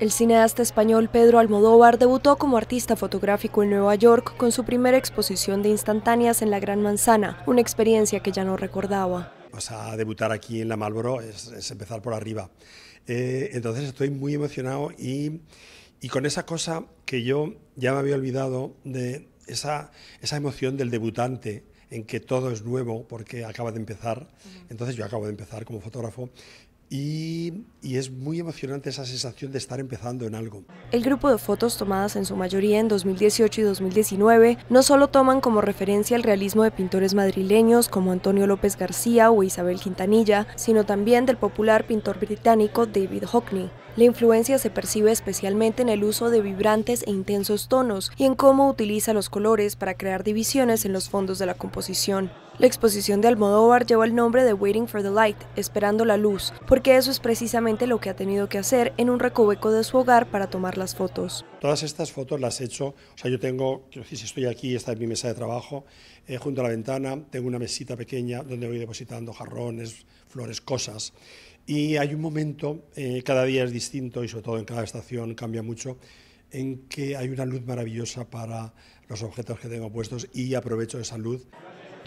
El cineasta español Pedro Almodóvar debutó como artista fotográfico en Nueva York con su primera exposición de instantáneas en la Gran Manzana, una experiencia que ya no recordaba. O a debutar aquí en la Malboro es, empezar por arriba. Eh, entonces estoy muy emocionado y, y, con esa cosa que yo ya me había olvidado de esa, esa emoción del debutante, en que todo es nuevo porque acaba de empezar. Entonces yo acabo de empezar como fotógrafo y, es muy emocionante esa sensación de estar empezando en algo. El grupo de fotos tomadas en su mayoría en 2018 y 2019 no solo toman como referencia el realismo de pintores madrileños como Antonio López García o Isabel Quintanilla, sino también del popular pintor británico David Hockney. La influencia se percibe especialmente en el uso de vibrantes e intensos tonos y en cómo utiliza los colores para crear divisiones en los fondos de la composición. La exposición de Almodóvar lleva el nombre de Waiting for the Light, esperando la luz, porque eso es precisamente lo que ha tenido que hacer en un recoveco de su hogar para tomar las fotos. Todas estas fotos las he hecho, o sea, yo tengo, quiero decir, si estoy aquí, esta es mi mesa de trabajo, eh, junto a la ventana tengo una mesita pequeña donde voy depositando jarrones, flores, cosas. Y hay un momento, eh, cada día es distinto y sobre todo en cada estación cambia mucho, en que hay una luz maravillosa para los objetos que tengo puestos y aprovecho esa luz.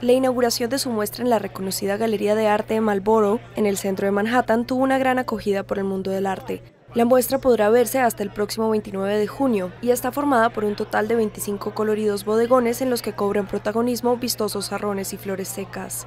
La inauguración de su muestra en la reconocida Galería de Arte de Marlboro, en el centro de Manhattan, tuvo una gran acogida por el mundo del arte. La muestra podrá verse hasta el próximo 29 de junio y está formada por un total de 25 coloridos bodegones en los que cobran protagonismo vistosos jarrones y flores secas.